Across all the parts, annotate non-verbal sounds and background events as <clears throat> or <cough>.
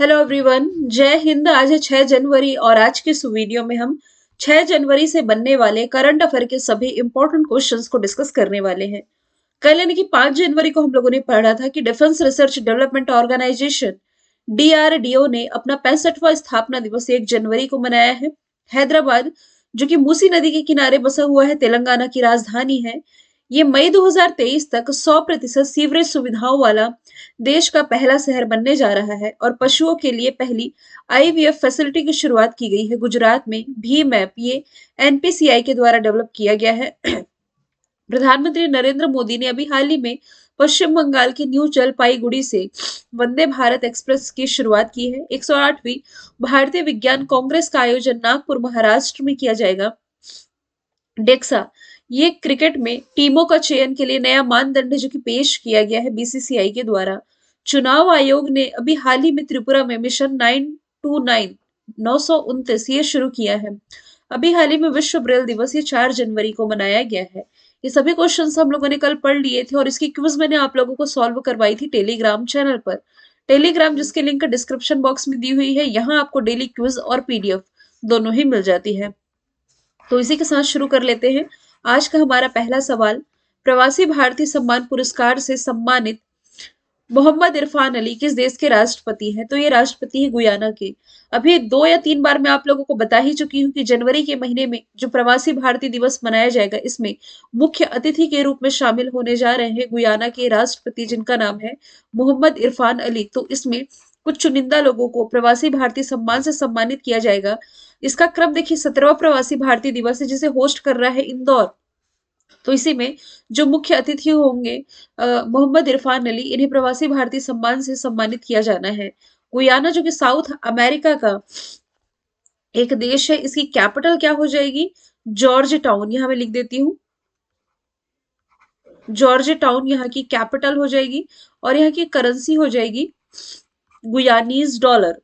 hello everyone जय हिंद आज है छह जनवरी और आज के इस वीडियो में हम छह जनवरी से बनने वाले करंट अफेयर के सभी इंपॉर्टेंट क्वेश्चंस को डिस्कस करने वाले हैं कल यानी कि पांच जनवरी को हम लोगों ने पढ़ा था कि defence research development organisation DRDO ने अपना पैंसठवा स्थापना दिवस एक जनवरी को मनाया है हैदराबाद जो कि मूसी नदी के किनारे बसा हुआ है तेलंगाना की राजधानी है ये मई 2023 तक 100 प्रतिशत सीवरेज सुविधाओं वाला देश का पहला शहर बनने जा रहा है और पशुओं के लिए पहली आईवीएफ फैसिलिटी की शुरुआत की गई है गुजरात में भीम ऐप ये एनपीसीआई के द्वारा डेवलप किया गया है <clears throat> प्रधानमंत्री नरेंद्र मोदी ने अभी हाल ही में पश्चिम बंगाल की न्यू जलपाईगुड़ी से वंदे भारत एक्सप्रेस की शुरुआत की है एक भारतीय विज्ञान कांग्रेस का आयोजन नागपुर महाराष्ट्र में किया जाएगा डेक्सा ये क्रिकेट में टीमों का चयन के लिए नया मानदंड जो कि पेश किया गया है बीसीसीआई के द्वारा चुनाव आयोग ने अभी हाल ही में त्रिपुरा में मिशन नाइन टू नाइन नौ सौ उनतीस ये शुरू किया है अभी हाल ही में विश्व ब्रेल दिवस ये चार जनवरी को मनाया गया है ये सभी क्वेश्चन हम लोगों ने कल पढ़ लिए थे और इसकी क्विज मैंने आप लोगों को सॉल्व करवाई थी टेलीग्राम चैनल पर टेलीग्राम जिसके लिंक डिस्क्रिप्शन बॉक्स में दी हुई है यहाँ आपको डेली क्विज और पीडीएफ दोनों ही मिल जाती है तो इसी के साथ शुरू कर लेते हैं आज का हमारा पहला सवाल प्रवासी भारतीय सम्मान पुरस्कार से सम्मानित मोहम्मद इरफान अली किस देश के राष्ट्रपति हैं तो ये राष्ट्रपति है गुयाना के अभी दो या तीन बार मैं आप लोगों को बता ही चुकी हूँ कि जनवरी के महीने में जो प्रवासी भारतीय दिवस मनाया जाएगा इसमें मुख्य अतिथि के रूप में शामिल होने जा रहे हैं गुयाना के राष्ट्रपति जिनका नाम है मोहम्मद इरफान अली तो इसमें कुछ चुनिंदा लोगों को प्रवासी भारतीय सम्मान से सम्मानित किया जाएगा इसका क्रम देखिए सत्रहवा प्रवासी भारतीय दिवस है जिसे होस्ट कर रहा है इंदौर तो इसी में जो मुख्य अतिथि होंगे मोहम्मद इरफान अली इन्हें प्रवासी भारतीय सम्मान से सम्मानित किया जाना है गुयाना जो कि साउथ अमेरिका का एक देश है इसकी कैपिटल क्या हो जाएगी जॉर्ज टाउन यहाँ मैं लिख देती हूँ जॉर्ज टाउन यहाँ की कैपिटल हो जाएगी और यहाँ की करेंसी हो जाएगी गुयानीज डॉलर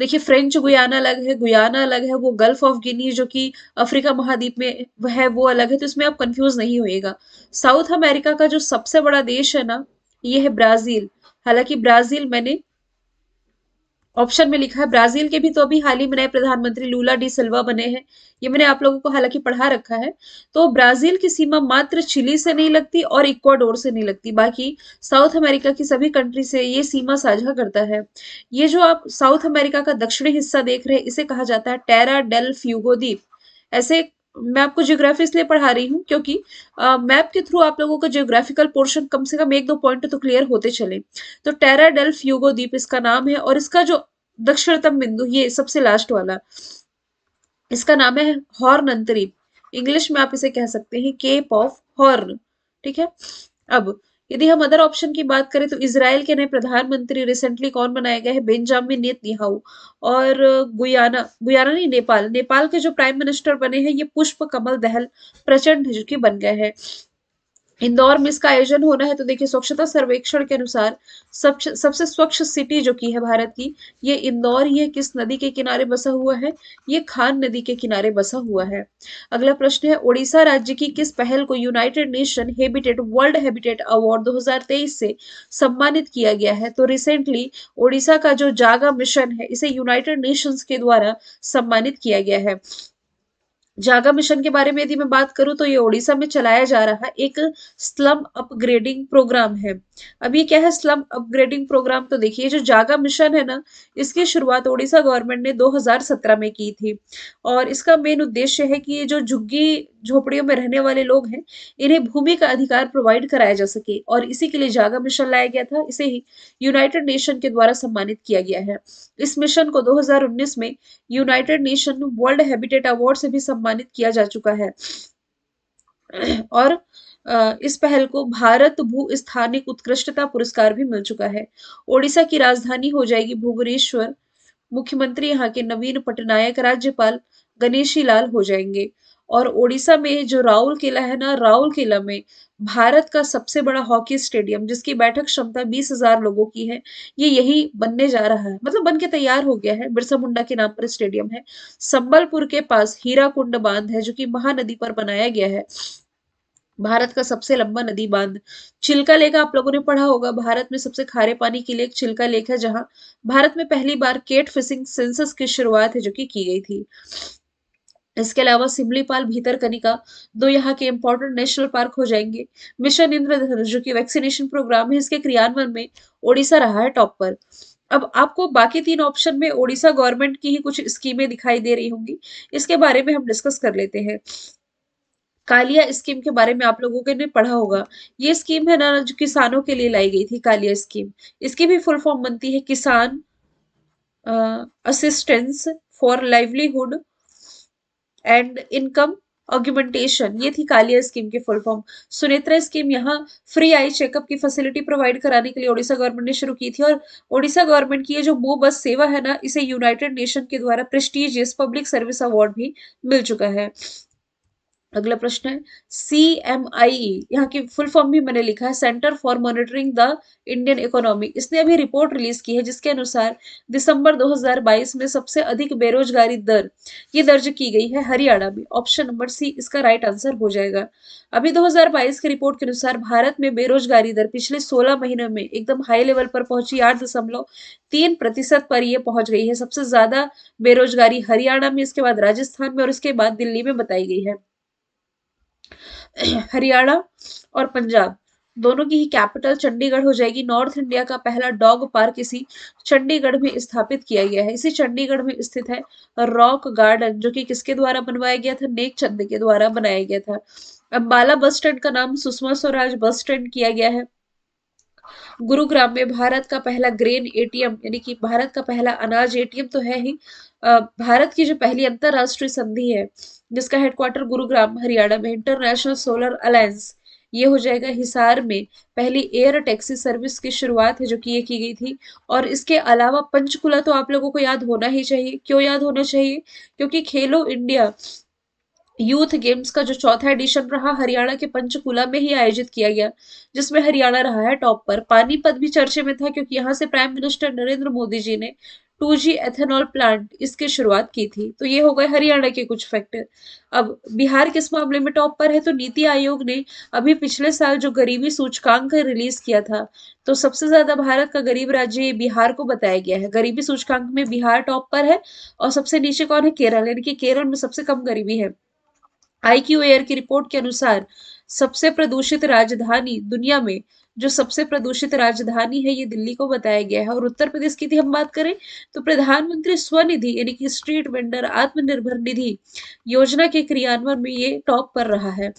देखिए फ्रेंच गुयाना अलग है गुयाना अलग है वो गल्फ ऑफ गिनी जो कि अफ्रीका महाद्वीप में है वो अलग है तो इसमें आप कंफ्यूज नहीं होएगा साउथ अमेरिका का जो सबसे बड़ा देश है ना ये है ब्राजील हालांकि ब्राजील मैंने ऑप्शन में लिखा है ब्राजील के भी तो अभी हाल ही में नए प्रधानमंत्री लूला डी सिल्वा बने हैं ये मैंने आप लोगों को हालांकि पढ़ा रखा है तो ब्राजील की सीमा मात्र चिली से नहीं लगती और इक्वाडोर से नहीं लगती बाकी साउथ अमेरिका की सभी कंट्री से ये सीमा साझा करता है ये जो आप साउथ अमेरिका का दक्षिणी हिस्सा देख रहे हैं इसे कहा जाता है टेरा डेल फ्यूगो द्वीप ऐसे मैं आपको ज्योग्राफी इसलिए पढ़ा रही हूँ क्योंकि मैप के थ्रू आप लोगों का ज्योग्राफिकल पोर्शन कम से कम एक दो पॉइंट तो क्लियर होते चले तो टेरा डेल्फ यूगो द्वीप इसका नाम है और इसका जो दक्षिणतम बिंदु ये सबसे लास्ट वाला इसका नाम है हॉर्न अंतरीप इंग्लिश में आप इसे कह सकते हैं केप ऑफ हॉर्न ठीक है अब यदि हम अदर ऑप्शन की बात करें तो इसराइल के नए प्रधानमंत्री रिसेंटली कौन बनाया गया है बेंजामिन नेत निहाऊ और गुयाना गुयाना नहीं नेपाल नेपाल के जो प्राइम मिनिस्टर बने हैं ये पुष्प कमल दहल प्रचंड के बन गए हैं इंदौर में इसका आयोजन हो रहा है तो देखिए स्वच्छता सर्वेक्षण के अनुसार सबसे सबसे स्वच्छ सिटी जो की है भारत की ये इंदौर है किस नदी के किनारे बसा हुआ है ये खान नदी के किनारे बसा हुआ है अगला प्रश्न है ओडिशा राज्य की किस पहल को United Nation Habitat World Habitat award 2023 से सम्मानित किया गया है तो रिसेंटली ओडिशा का जो जागा मिशन है इसे यूनाइटेड नेशन के द्वारा सम्मानित किया गया है जागा मिशन के बारे में यदि मैं बात करूं तो ये ओडिशा में चलाया जा रहा एक स्लम अपग्रेडिंग प्रोग्राम है अब ये क्या है स्लम अपग्रेडिंग प्रोग्राम तो देखिए जो जागा मिशन है ना इसकी शुरुआत ओडिशा गवर्नमेंट ने 2017 में की थी और इसका मेन उद्देश्य है कि ये जो झुग्गी झोपड़ियों में रहने वाले लोग हैं इन्हें भूमि का अधिकार प्रोवाइड कराया जा सके और इसी के लिए जागा मिशन लाया गया था इसे ही यूनाइटेड नेशन के द्वारा सम्मानित किया गया है इस मिशन को 2019 में United Nation World Habitat award से भी सम्मानित किया जा चुका है और इस पहल को भारत भू स्थानिक उत्कृष्टता पुरस्कार भी मिल चुका है ओडिशा की राजधानी हो जाएगी भुवनेश्वर मुख्यमंत्री यहाँ के नवीन पटनायक राज्यपाल गणेशी लाल हो जाएंगे और ओडिशा में जो राउल किला है ना राउल किला में भारत का सबसे बड़ा हॉकी स्टेडियम जिसकी बैठक क्षमता बीस हजार लोगों की है ये यही बनने जा रहा है मतलब बन के तैयार हो गया है बिरसा मुंडा के नाम पर स्टेडियम है संबलपुर के पास हीरा कुंड बांध है जो कि महानदी पर बनाया गया है भारत का सबसे लंबा नदी बांध चिल्का लेक आप लोगों ने पढ़ा होगा भारत में सबसे खारे पानी की लेक चिल्का लेक है जहां भारत में पहली बार केट फिशिंग सेंसस की शुरुआत है जो कि की गई थी इसके अलावा सिमलीपाल कनिका दो यहाँ के इंपॉर्टेंट नेशनल पार्क हो जाएंगे मिशन इंद्रधनुष जो की वैक्सीनेशन प्रोग्राम है इसके क्रियान्वयन में ओडिशा रहा है टॉप पर अब आपको बाकी तीन ऑप्शन में ओडिशा गवर्नमेंट की ही कुछ स्कीमें दिखाई दे रही होंगी इसके बारे में हम डिस्कस कर लेते हैं कालिया स्कीम के बारे में आप लोगों के ने पढ़ा होगा ये स्कीम है ना जो किसानों के लिए लाई गई थी कालिया स्कीम इसकी भी फुल फॉर्म बनती है किसान assistance for livelihood and income augmentation ये थी कालिया स्कीम के फुल फॉर्म सुनेत्रा स्कीम यहाँ फ्री आई चेकअप की फैसिलिटी प्रोवाइड कराने के लिए ओडिशा गवर्नमेंट ने शुरू की थी और ओडिशा गवर्नमेंट की ये जो मो बस सेवा है ना इसे यूनाइटेड नेशन के द्वारा प्रेस्टीजियस पब्लिक सर्विस अवार्ड भी मिल चुका है अगला प्रश्न है सी एम आई यहाँ की फुल फॉर्म भी मैंने लिखा है centre for monitoring the Indian economy इसने अभी रिपोर्ट रिलीज की है जिसके अनुसार दिसंबर 2022 में सबसे अधिक बेरोजगारी दर ये दर्ज की गई है हरियाणा में ऑप्शन नंबर सी इसका राइट आंसर हो जाएगा अभी 2022 की रिपोर्ट के अनुसार भारत में बेरोजगारी दर पिछले सोलह महीनों में एकदम हाई लेवल पर पहुंची आठ दशमलव तीन प्रतिशत पर यह पहुंच गई है सबसे ज्यादा बेरोजगारी हरियाणा में इसके बाद राजस्थान में और इसके बाद दिल्ली में बताई गई है <clears throat> हरियाणा और पंजाब दोनों की ही कैपिटल चंडीगढ़ हो जाएगी नॉर्थ इंडिया का पहला डॉग पार्क इसी चंडीगढ़ में स्थापित किया गया है इसी चंडीगढ़ में स्थित है रॉक गार्डन जो कि किसके द्वारा बनवाया गया था नेक चंद के द्वारा बनाया गया था अम्बाला बस स्टैंड का नाम सुषमा स्वराज बस स्टैंड किया गया है गुरुग्राम में भारत का पहला ग्रेन एटीएम यानी कि भारत का पहला अनाज एटीएम तो है ही भारत की जो पहली अंतरराष्ट्रीय संधि है जिसका हेडक्वार्टर गुरुग्राम हरियाणा में इंटरनेशनल सोलर अलायंस ये हो जाएगा हिसार में पहली एयर टैक्सी सर्विस की शुरुआत है जो कि ये की गई थी और इसके अलावा पंचकुला तो आप लोगों को याद होना ही चाहिए क्यों याद होना चाहिए क्योंकि खेलो इंडिया यूथ गेम्स का जो चौथा एडिशन रहा हरियाणा के पंचकुला में ही आयोजित किया गया जिसमें हरियाणा रहा है टॉप पर पानीपत भी चर्चे में था क्योंकि यहाँ से प्राइम मिनिस्टर नरेंद्र मोदी जी ने टू जी एथेनॉल प्लांट इसकी शुरुआत की थी तो ये हो गए हरियाणा के कुछ फैक्टर अब बिहार किस मामले में टॉप पर है तो नीति आयोग ने अभी पिछले साल जो गरीबी सूचकांक रिलीज किया था तो सबसे ज्यादा भारत का गरीब राज्य बिहार को बताया गया है गरीबी सूचकांक में बिहार टॉप पर है और सबसे नीचे कौन है केरल यानी कि केरल में सबसे कम गरीबी है आई एयर की रिपोर्ट के अनुसार सबसे प्रदूषित राजधानी दुनिया में जो सबसे प्रदूषित राजधानी है ये दिल्ली को बताया गया है और उत्तर प्रदेश की हम बात करें तो प्रधानमंत्री स्वनिधि यानी कि स्ट्रीट वेंडर आत्मनिर्भर निधि योजना के क्रियान्वयन में ये टॉप पर रहा है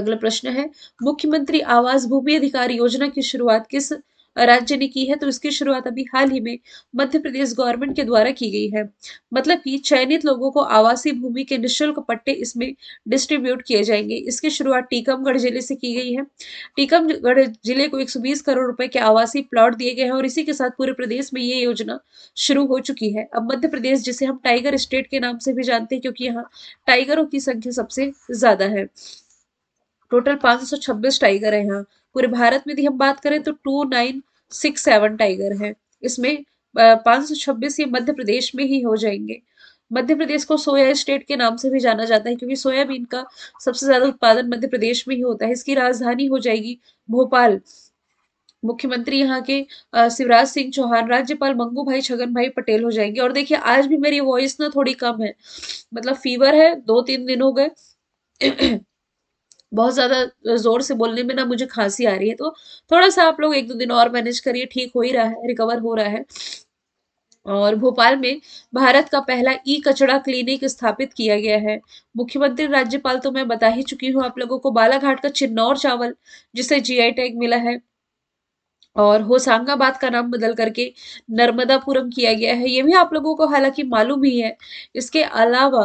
अगला प्रश्न है मुख्यमंत्री आवास भूमि अधिकार योजना की शुरुआत किस राज्य ने की है तो इसकी शुरुआत अभी हाल ही में मध्य प्रदेश गवर्नमेंट के द्वारा की गई है मतलब कि चयनित लोगों को आवासीय भूमि के निःशुल्क पट्टे इसमें डिस्ट्रीब्यूट किए जाएंगे इसकी शुरुआत टीकमगढ़ जिले से की गई है टीकमगढ़ जिले को एक करोड़ रुपए के आवासीय प्लॉट दिए गए हैं और इसी के साथ पूरे प्रदेश में ये योजना शुरू हो चुकी है अब मध्य प्रदेश जिसे हम टाइगर स्टेट के नाम से भी जानते हैं क्योंकि यहाँ टाइगरों की संख्या सबसे ज्यादा है टोटल पाँच टाइगर है यहाँ पूरे भारत में यदि हम बात करें तो two nine six seven tiger है इसमें पाँच सौ छब्बीस ये मध्य प्रदेश में ही हो जाएंगे मध्य प्रदेश को सोया स्टेट के नाम से भी जाना जाता है क्योंकि सोयाबीन का सबसे ज्यादा उत्पादन मध्य प्रदेश में ही होता है इसकी राजधानी हो जाएगी भोपाल मुख्यमंत्री यहाँ के शिवराज सिंह चौहान राज्यपाल मंगू भाई छगन भाई पटेल हो जाएंगे और देखिए आज भी मेरी वॉइस ना थोड़ी कम है मतलब फीवर है दो तीन दिन हो गए बहुत ज़्यादा ज़ोर से बोलने में ना मुझे खांसी आ रही है तो थोड़ा सा आप लोग एक दो दिन और मैनेज करिए ठीक हो ही रहा है रिकवर हो रहा है और भोपाल में भारत का पहला ई कचड़ा क्लिनिक स्थापित किया गया है मुख्यमंत्री राज्यपाल तो मैं बता ही चुकी हूँ आप लोगों को बालाघाट का चिन्नौर चावल जिसे जी टैग मिला है और होसांगाबाद का नाम बदल करके नर्मदापुरम किया गया है ये भी आप लोगों को हालांकि मालूम ही है इसके अलावा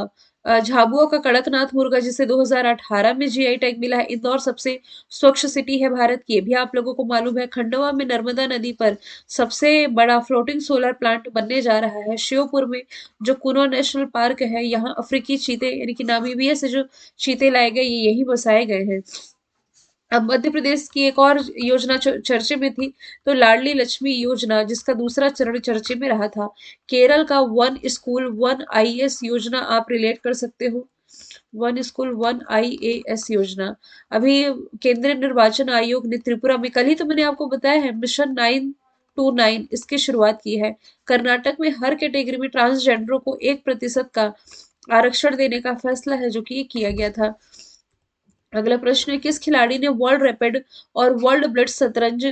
झाबुआ का कड़कनाथ मुर्गा जिसे 2018 में जीआई टैग मिला है इंदौर सबसे स्वच्छ सिटी है भारत की भी आप लोगों को मालूम है खंडवा में नर्मदा नदी पर सबसे बड़ा फ्लोटिंग सोलर प्लांट बनने जा रहा है श्योपुर में जो कुनो नेशनल पार्क है यहाँ अफ्रीकी चीते यानी कि नामीबिया से जो चीते लाए गए ये यही बसाए गए हैं अब मध्य प्रदेश की एक और योजना चर्चे में थी तो लाडली लक्ष्मी योजना जिसका दूसरा चरण चर्चे में रहा था केरल का वन स्कूल वन आईएएस योजना आप रिलेट कर सकते हो वन स्कूल वन आईएएस योजना अभी केंद्रीय निर्वाचन आयोग ने त्रिपुरा में कल ही तो मैंने आपको बताया है मिशन नाइन टू नाइन इसकी शुरुआत की है कर्नाटक में हर कैटेगरी में ट्रांसजेंडरों को एक प्रतिशत का आरक्षण देने का फैसला है जो कि किया गया था अगला प्रश्न है किस खिलाड़ी ने वर्ल्ड रैपिड और वर्ल्ड ब्लड शतरंज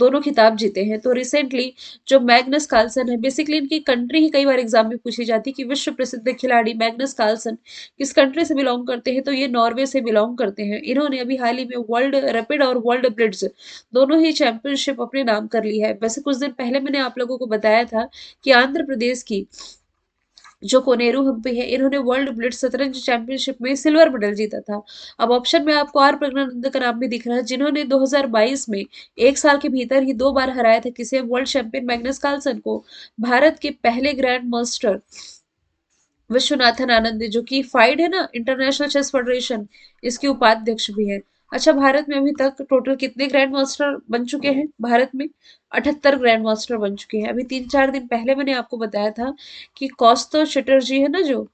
दोनों खिताब जीते हैं तो रिसेंटली जो मैग्नस कार्लसन है बेसिकली इनकी कंट्री ही कई बार एग्जाम में पूछी जाती है कि विश्व प्रसिद्ध खिलाड़ी मैग्नस कार्लसन किस कंट्री से बिलोंग करते हैं तो ये नॉर्वे से बिलोंग करते हैं इन्होंने अभी हाल ही में वर्ल्ड रैपिड और वर्ल्ड ब्लिड्स दोनों ही चैंपियनशिप अपने नाम कर ली है वैसे कुछ दिन पहले मैंने आप लोगों को बताया था कि आंध्र प्रदेश की जो कोनेरू हम्पी है इन्होंने वर्ल्ड ब्लिट शतरंज चैंपियनशिप में सिल्वर मेडल जीता था अब ऑप्शन में आपको आर प्रज्ञानंद का नाम भी दिख रहा है जिन्होंने 2022 में एक साल के भीतर ही दो बार हराया था किसे वर्ल्ड चैंपियन मैग्नस कार्लसन को भारत के पहले ग्रैंड मास्टर विश्वनाथन आनंद जो कि फाइड है ना इंटरनेशनल चेस फेडरेशन इसके उपाध्यक्ष भी है अच्छा भारत में अभी तक टोटल कितने ग्रैंड मास्टर बन चुके हैं भारत में अठहत्तर ग्रैंड मास्टर बन चुके हैं अभी तीन चार दिन पहले मैंने आपको बताया था कि कौस्तो चटर्जी है ना जो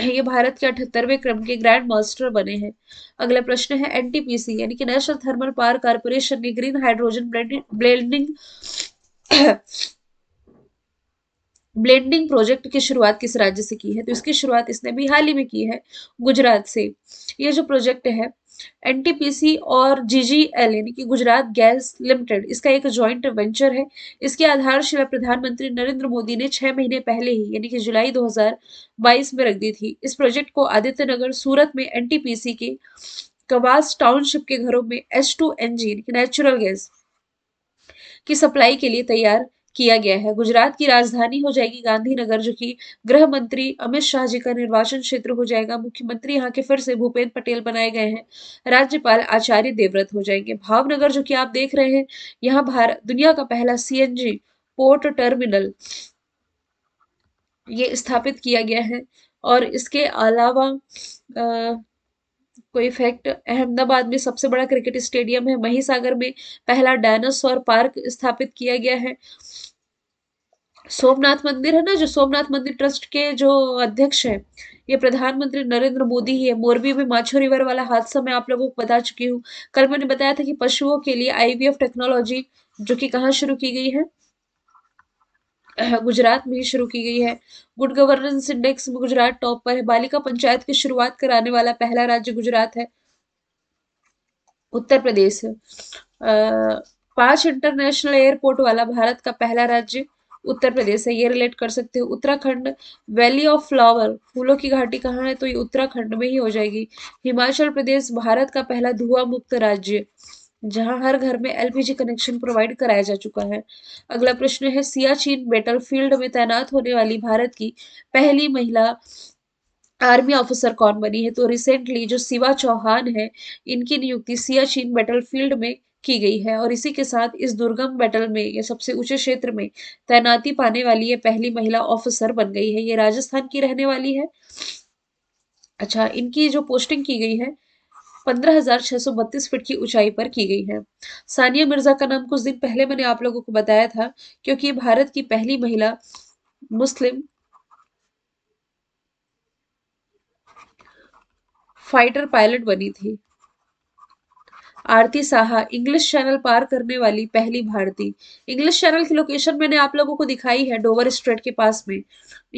ये भारत के अठहत्तरवें क्रम के ग्रैंड मास्टर बने हैं अगला प्रश्न है एनटीपीसी यानी कि नेशनल थर्मल पावर कारपोरेशन ने green hydrogen blending blending project की शुरुआत किस राज्य से की है तो इसकी शुरुआत इसने भी हाल ही में की है गुजरात से ये जो प्रोजेक्ट है एनटीपीसी और जीजीएल यानी कि गुजरात गैस लिमिटेड इसका एक जॉइंट वेंचर है इसकी आधारशिला प्रधानमंत्री नरेंद्र मोदी ने छह महीने पहले ही यानी कि जुलाई 2022 में रख दी थी इस प्रोजेक्ट को आदित्य नगर सूरत में एनटीपीसी के कवास टाउनशिप के घरों में S two N G natural gas की सप्लाई के लिए तैयार किया गया है गुजरात की राजधानी हो जाएगी गांधीनगर जो कि गृह मंत्री अमित शाह जी का निर्वाचन क्षेत्र हो जाएगा मुख्यमंत्री यहाँ के फिर से भूपेंद्र पटेल बनाए गए हैं राज्यपाल आचार्य देवव्रत हो जाएंगे भावनगर जो कि आप देख रहे हैं यहाँ भारत दुनिया का पहला सीएनजी पोर्ट टर्मिनल ये स्थापित किया गया है और इसके अलावा कोई फैक्ट अहमदाबाद में सबसे बड़ा क्रिकेट स्टेडियम है महीसागर सागर में पहला डायनासोर पार्क स्थापित किया गया है सोमनाथ मंदिर है ना जो सोमनाथ मंदिर ट्रस्ट के जो अध्यक्ष है ये प्रधानमंत्री नरेंद्र मोदी ही है मोरबी में माछो रिवर वाला हादसा मैं आप लोगों को बता चुकी हूँ कल मैंने बताया था कि पशुओं के लिए आईवीएफ टेक्नोलॉजी जो कि कहाँ शुरू की गई है गुजरात में ही शुरू की गई है गुड गवर्नेंस इंडेक्स में गुजरात टॉप पर है बालिका पंचायत की शुरुआत कराने वाला पहला राज्य गुजरात है उत्तर प्रदेश है पांच इंटरनेशनल एयरपोर्ट वाला भारत का पहला राज्य उत्तर प्रदेश है ये रिलेट कर सकते हो उत्तराखंड वैली ऑफ फ्लावर फूलों की घाटी कहाँ है तो ये उत्तराखंड में ही हो जाएगी हिमाचल प्रदेश भारत का पहला धुआं मुक्त राज्य जहां हर घर में एलपीजी कनेक्शन प्रोवाइड कराया जा चुका है अगला प्रश्न है सियाचिन फील्ड में तैनात होने वाली भारत की पहली महिला आर्मी ऑफिसर कौन बनी है तो रिसेंटली जो शिवा चौहान है इनकी नियुक्ति सियाचिन फील्ड में की गई है और इसी के साथ इस दुर्गम बैटल में या सबसे ऊंचे क्षेत्र में तैनाती पाने वाली ये पहली महिला ऑफिसर बन गई है ये राजस्थान की रहने वाली है अच्छा इनकी जो पोस्टिंग की गई है पंद्रह फीट की ऊंचाई पर की गई है सानिया मिर्जा का नाम कुछ दिन पहले मैंने आप लोगों को बताया था क्योंकि भारत की पहली महिला मुस्लिम फाइटर पायलट बनी थी आरती साहा इंग्लिश चैनल पार करने वाली पहली भारतीय इंग्लिश चैनल की लोकेशन मैंने आप लोगों को दिखाई है डोवर स्ट्रेट के पास में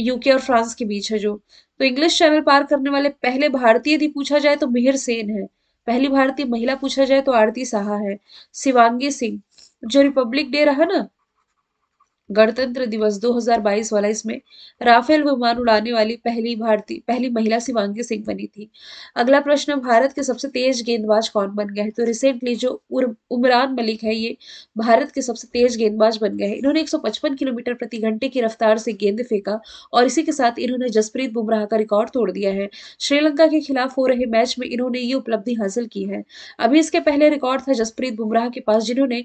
यूके और फ्रांस के बीच है जो तो इंग्लिश चैनल पार करने वाले पहले भारतीय यदि पूछा जाए तो मिहिर सेन है पहली भारतीय महिला पूछा जाए तो आरती साहा है शिवांगी सिंह जो रिपब्लिक डे रहा ना गणतंत्र दिवस 2022 वाला इसमें राफेल विमान उड़ाने वाली पहली भारतीय पहली महिला शिवांगी सिंह बनी थी अगला प्रश्न भारत के सबसे तेज गेंदबाज कौन बन गए तो रिसेंटली जो उमरान मलिक है ये भारत के सबसे तेज गेंदबाज बन गए इन्होंने 155 किलोमीटर प्रति घंटे की रफ्तार से गेंद फेंका और इसी के साथ इन्होंने जसप्रीत बुमराह का रिकॉर्ड तोड़ दिया है श्रीलंका के खिलाफ हो रहे मैच में इन्होंने ये उपलब्धि हासिल की है अभी इसके पहले रिकॉर्ड था जसप्रीत बुमराह के पास जिन्होंने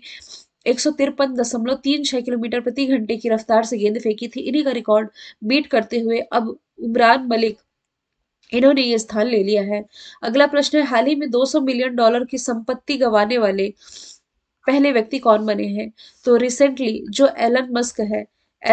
एक सौ तिरपन दशमलव तीन छह किलोमीटर प्रति घंटे की रफ्तार से गेंद फेंकी थी इन्हीं का रिकॉर्ड बीट करते हुए अब उमरान मलिक इन्होंने ये स्थान ले लिया है अगला प्रश्न है हाल ही में 200 मिलियन डॉलर की संपत्ति गंवाने वाले पहले व्यक्ति कौन बने हैं तो रिसेंटली जो एलन मस्क है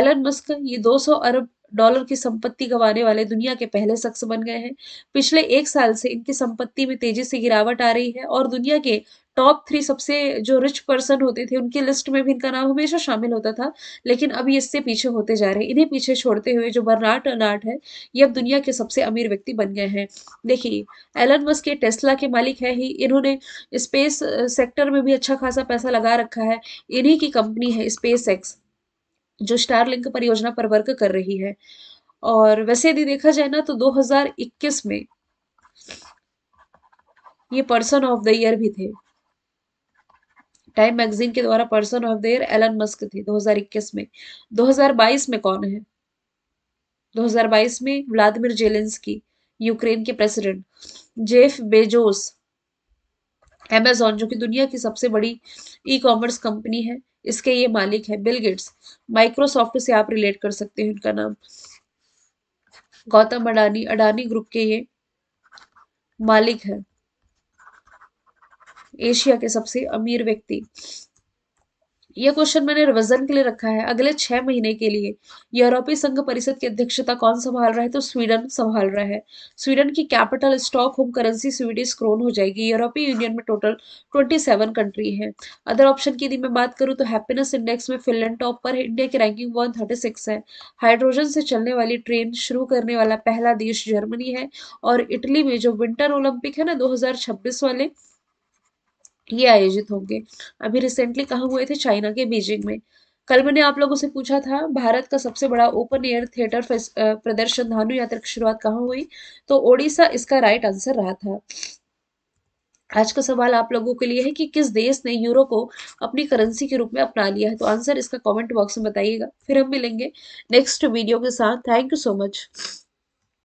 एलन मस्क ये 200 अरब डॉलर की संपत्ति गंवाने वाले दुनिया के पहले शख्स बन गए हैं पिछले एक साल से इनकी संपत्ति में तेजी से गिरावट आ रही है और दुनिया के टॉप थ्री सबसे जो रिच पर्सन होते थे उनकी लिस्ट में भी इनका नाम हमेशा शामिल होता था लेकिन अब ये इससे पीछे होते जा रहे हैं इन्हें पीछे छोड़ते हुए जो बर्नाट अनाट है ये अब दुनिया के सबसे अमीर व्यक्ति बन गए हैं देखिए एलन मस्क के टेस्ला के मालिक है ही इन्होंने स्पेस सेक्टर में भी अच्छा खासा पैसा लगा रखा है इन्हीं की कंपनी है स्पेस एक्स जो स्टार परियोजना पर वर्क कर रही है और वैसे यदि देखा जाए ना तो 2021 में ये पर्सन ऑफ द ईयर भी थे टाइम मैगजीन के द्वारा person of the year Elon Musk थे 2021 में 2022 में कौन है 2022 में व्लादिमिर जेलेंस्की यूक्रेन के प्रेसिडेंट जेफ बेजोस अमेजोन जो कि दुनिया की सबसे बड़ी ई कॉमर्स कंपनी है इसके ये मालिक है बिल गेट्स माइक्रोसॉफ्ट से आप रिलेट कर सकते हैं इनका नाम गौतम अडानी अडानी ग्रुप के ये मालिक है एशिया के सबसे अमीर व्यक्ति यह क्वेश्चन मैंने रिवीजन के लिए रखा है अगले छह महीने के लिए यूरोपीय संघ परिषद की अध्यक्षता कौन संभाल रहा है तो स्वीडन संभाल रहा है स्वीडन की capital Stockholm currency Swedish krona हो जाएगी यूरोपीय यूनियन में टोटल 27 कंट्री है अदर ऑप्शन की यदि मैं बात करूँ तो हैप्पीनेस इंडेक्स में फिनलैंड टॉप पर इंडिया की रैंकिंग वन है हाइड्रोजन से चलने वाली ट्रेन शुरू करने वाला पहला देश जर्मनी है और इटली में जो विंटर ओलंपिक है ना दो वाले ये आयोजित होंगे अभी रिसेंटली कहा हुए थे चाइना के बीजिंग में कल मैंने आप लोगों से पूछा था भारत का सबसे बड़ा ओपन एयर थिएटर प्रदर्शन धानु यात्रा की शुरुआत कहाँ हुई तो ओडिशा इसका राइट आंसर रहा था आज का सवाल आप लोगों के लिए है कि किस देश ने यूरो को अपनी करेंसी के रूप में अपना लिया है तो आंसर इसका कमेंट बॉक्स में बताइएगा फिर हम मिलेंगे नेक्स्ट वीडियो के साथ थैंक यू सो मच